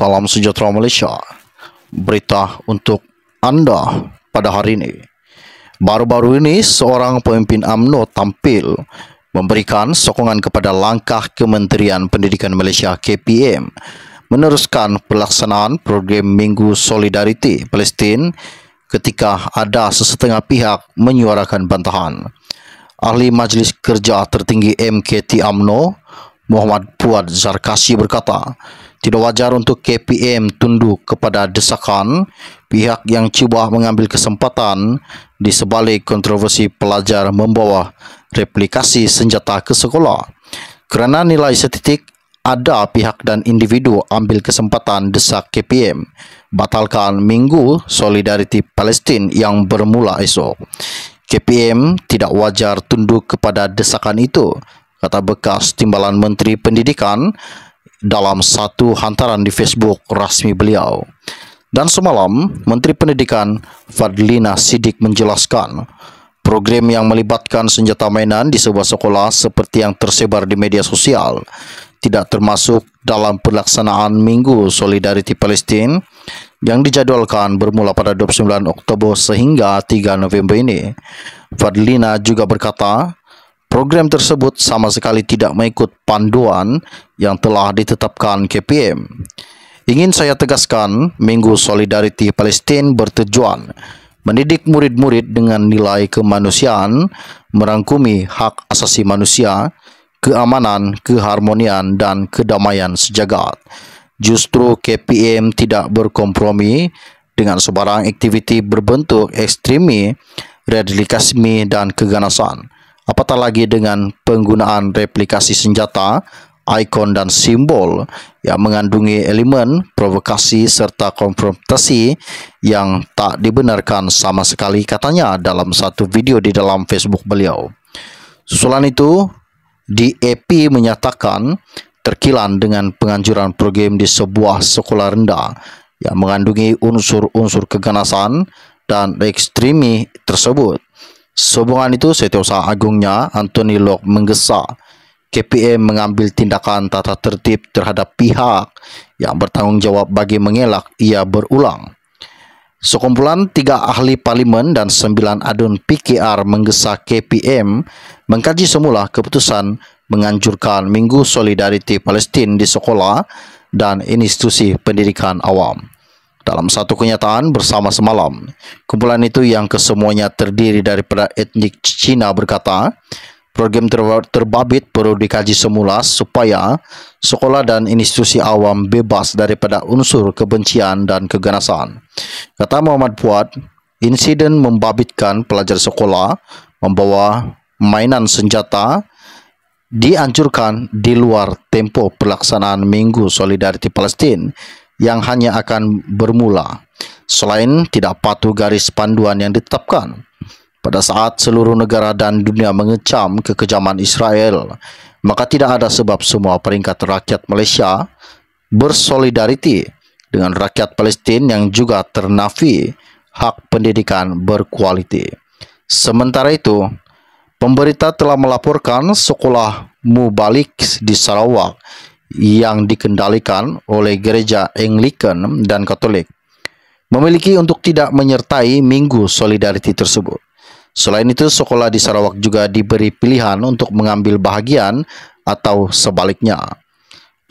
Salam sejahtera Malaysia. Berita untuk anda pada hari ini. Baru-baru ini seorang pemimpin AMNO tampil memberikan sokongan kepada langkah Kementerian Pendidikan Malaysia KPM meneruskan pelaksanaan program Minggu Solidariti Palestin ketika ada sesetengah pihak menyuarakan bantahan. Ahli Majlis Kerja Tertinggi MKT AMNO Muhammad Puad Zarkasi berkata, tidak wajar untuk KPM tunduk kepada desakan pihak yang cuba mengambil kesempatan di sebalik kontroversi pelajar membawa replikasi senjata ke sekolah. Kerana nilai setitik, ada pihak dan individu ambil kesempatan desak KPM batalkan Minggu Solidariti Palestin yang bermula esok. KPM tidak wajar tunduk kepada desakan itu, kata bekas timbalan Menteri Pendidikan, dalam satu hantaran di Facebook rasmi beliau. Dan semalam, Menteri Pendidikan Fadlina Sidik menjelaskan program yang melibatkan senjata mainan di sebuah sekolah seperti yang tersebar di media sosial tidak termasuk dalam pelaksanaan Minggu Solidariti Palestin yang dijadwalkan bermula pada 29 Oktober sehingga 3 November ini. Fadlina juga berkata, Program tersebut sama sekali tidak mengikut panduan yang telah ditetapkan KPM. Ingin saya tegaskan, Minggu Solidarity Palestin bertujuan mendidik murid-murid dengan nilai kemanusiaan, merangkumi hak asasi manusia, keamanan, keharmonian, dan kedamaian sejagat. Justru KPM tidak berkompromi dengan sebarang aktiviti berbentuk ekstremi, radikalisme, dan keganasan Apatah lagi dengan penggunaan replikasi senjata, ikon dan simbol yang mengandungi elemen provokasi serta konfrontasi yang tak dibenarkan sama sekali katanya dalam satu video di dalam Facebook beliau. Susulan itu, DAP e menyatakan terkilan dengan penganjuran program di sebuah sekolah rendah yang mengandungi unsur-unsur keganasan dan ekstremi tersebut. Sehubungan itu Setiausaha Agungnya Anthony Locke menggesa KPM mengambil tindakan tata tertib terhadap pihak yang bertanggungjawab bagi mengelak ia berulang. Sekumpulan tiga ahli parlimen dan sembilan adun PKR menggesa KPM mengkaji semula keputusan menganjurkan Minggu Solidariti Palestin di sekolah dan institusi pendidikan awam dalam satu kenyataan bersama semalam. Kumpulan itu yang kesemuanya terdiri daripada etnik Cina berkata, program ter terbabit perlu dikaji semula supaya sekolah dan institusi awam bebas daripada unsur kebencian dan keganasan. Kata Muhammad Fuad, insiden membabitkan pelajar sekolah membawa mainan senjata dianjurkan di luar tempo pelaksanaan Minggu Solidariti Palestin yang hanya akan bermula selain tidak patuh garis panduan yang ditetapkan. Pada saat seluruh negara dan dunia mengecam kekejaman Israel, maka tidak ada sebab semua peringkat rakyat Malaysia bersolidariti dengan rakyat Palestin yang juga ternafi hak pendidikan berkualiti. Sementara itu, pemberita telah melaporkan sekolah Mubalik di Sarawak yang dikendalikan oleh gereja Anglican dan Katolik memiliki untuk tidak menyertai Minggu Solidarity tersebut. Selain itu, sekolah di Sarawak juga diberi pilihan untuk mengambil bahagian atau sebaliknya.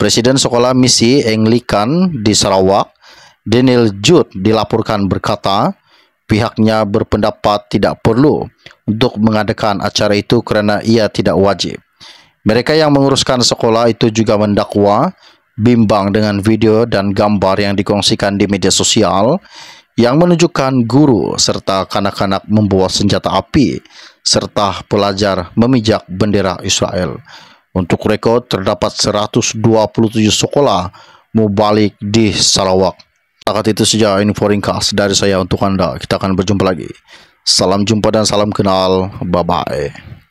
Presiden Sekolah Misi Anglican di Sarawak, Daniel Jud dilaporkan berkata, pihaknya berpendapat tidak perlu untuk mengadakan acara itu karena ia tidak wajib. Mereka yang menguruskan sekolah itu juga mendakwa bimbang dengan video dan gambar yang dikongsikan di media sosial yang menunjukkan guru serta kanak-kanak membawa senjata api serta pelajar memijak bendera Israel. Untuk rekod terdapat 127 sekolah mubalik di Sarawak. Takat itu saja info ringkas dari saya untuk Anda. Kita akan berjumpa lagi. Salam jumpa dan salam kenal. Bye-bye.